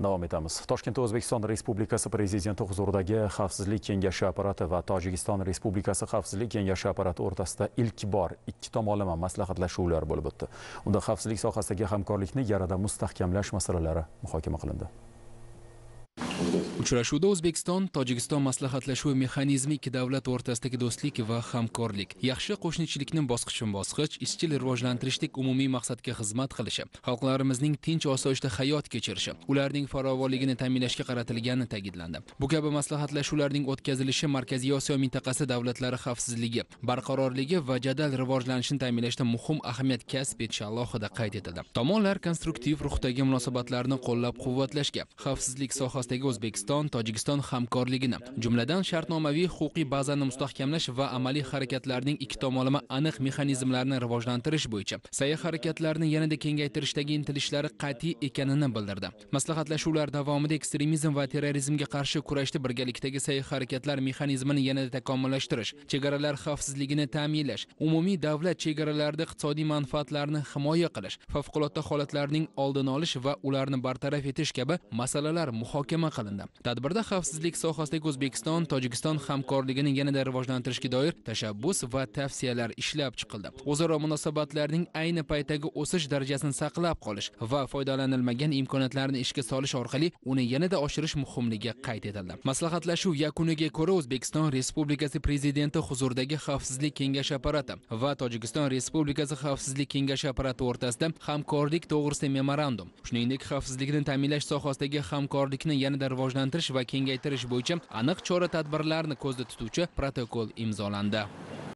davom etamiz toshkentda o'zbekiston respublikasi prezidenti huzuridagi xavfsizlik kengashi apparati va tojikiston respublikasi xavfsizlik kengashi apparati o'rtasida ilk bor ikki tomonlama maslahatlashuvlar bo'lib o'tdi unda xavfsizlik sohasidagi hamkorlikni yanada mustahkamlash masalalari muhokama qilindi uchrashuvda o'zbekiston tojikiston maslahatlashuvi mexanizmi ikki davlat o'rtasidagi do'stlik va hamkorlik yaxshi qo'shnichilikni bosqichma bosqich izchil rivojlantirishlik umumiy maqsadga xizmat qilishi xalqlarimizning tinch osoyishta hayot kechirishi ularning farovonligini ta'minlashga qaratilgani ta'kidlandi bu kabi maslahatlashuvlarning o'tkazilishi markaziy osiyo mintaqasi davlatlari xavfsizligi barqarorligi va jadal rivojlanishini ta'minlashda muhim ahamiyat kasb etishi alohida qayd etildi tomonlar konstruktiv ruhdagi munosabatlarni qo'llab quvvatlashga xavfsizlik sohasidagi o'zbekiston o'zbekiston tojikiston hamkorligini jumladan shartnomaviy huquqiy bazani mustahkamlash va amaliy harakatlarning ikki tomonlama aniq mexanizmlarini rivojlantirish bo'yicha sayyoh harakatlarni yanada kengaytirishdagi intilishlari qat'iy ekanini bildirdi maslahatlashuvlar davomida ekstremizm va terrorizmga qarshi kurashda birgalikdagi sayyoh harakatlar mexanizmini yanada takomillashtirish chegaralar xavfsizligini ta'minlash umumiy davlat chegaralarida iqtisodiy manfaatlarni himoya qilish favqulodda holatlarning oldini olish va ularni bartaraf etish kabi masalalar muhokama qilindi tadbirda xavfsizlik sohasidagi o'zbekiston tojikiston hamkorligini yanada rivojlantirishga doir tashabbus va tavsiyalar ishlab chiqildi o'zaro munosabatlarning ayni paytdagi o'sish darajasini saqlab qolish va foydalanilmagan imkoniyatlarni ishga solish orqali uni yanada oshirish muhimligi qayd etildi maslahatlashuv yakuniga ko'ra o'zbekiston respublikasi prezidenti huzuridagi xavfsizlik kengashi apparati va tojikiston respublikasi xavfsizlik kengashi apparati o'rtasida hamkorlik to'g'risida memorandum shuningdek xavfsizlikni ta'minlash sohasidagi hamkorlikni yanada rivojlantirish rivojlantirish va kengaytirish bo'yicha aniq chora tadbirlarni ko'zda tutuvchi protokol imzolandi